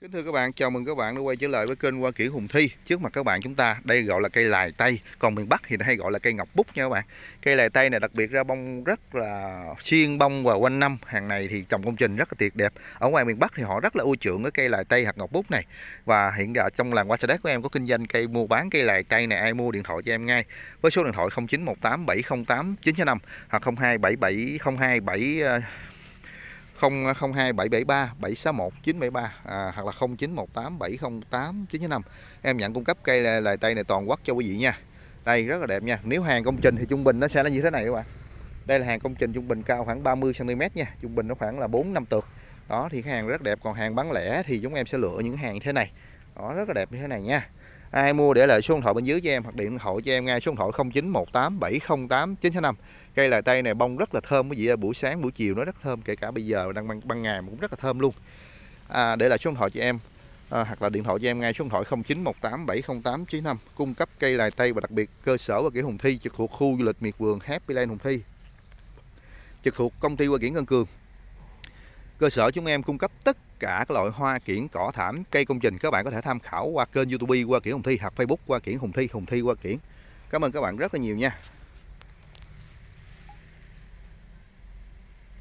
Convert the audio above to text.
Kính thưa các bạn, chào mừng các bạn đã quay trở lại với kênh Hoa Kiển Hùng Thi Trước mặt các bạn chúng ta, đây gọi là cây lài tây Còn miền Bắc thì hay gọi là cây ngọc bút nha các bạn Cây lài tây này đặc biệt ra bông rất là xuyên bông và quanh năm Hàng này thì trồng công trình rất là tuyệt đẹp Ở ngoài miền Bắc thì họ rất là ưu chuộng cái cây lài tây hạt ngọc bút này Và hiện giờ trong làng Hoa Sa Đéc của em có kinh doanh cây mua bán cây lài tây này Ai mua điện thoại cho em ngay Với số điện thoại 0918 708 965 Hoặc 02 002 773 761 973 à, hoặc là 0918 708 995 em nhận cung cấp cây là, tay này toàn quốc cho quý vị nha đây rất là đẹp nha nếu hàng công trình thì trung bình nó sẽ là như thế này các bạn đây là hàng công trình trung bình cao khoảng 30 cm nha trung bình nó khoảng là 4 5 tược đó thì cái hàng rất đẹp còn hàng bán lẻ thì chúng em sẽ lựa những hàng thế này đó rất là đẹp như thế này nha ai mua để lại số điện thoại bên dưới cho em hoặc điện thoại cho em ngay số điện thoại 0918708965 cây là tây này bông rất là thơm quý vị buổi sáng buổi chiều nó rất thơm kể cả bây giờ đang ban, ban ngày cũng rất là thơm luôn à, để lại số điện thoại cho em à, hoặc là điện thoại cho em ngay số điện thoại 0918708965 cung cấp cây lài tây và đặc biệt cơ sở và kỹ Hùng Thi trực thuộc khu du lịch miệt vườn Happy Land Hùng Thi trực thuộc công ty qua kiển Ngân Cường Cơ sở chúng em cung cấp tất cả các loại hoa kiển cỏ thảm cây công trình các bạn có thể tham khảo qua kênh youtube qua kiển hùng thi hoặc facebook qua kiển hùng thi hùng thi qua kiển cảm ơn các bạn rất là nhiều nha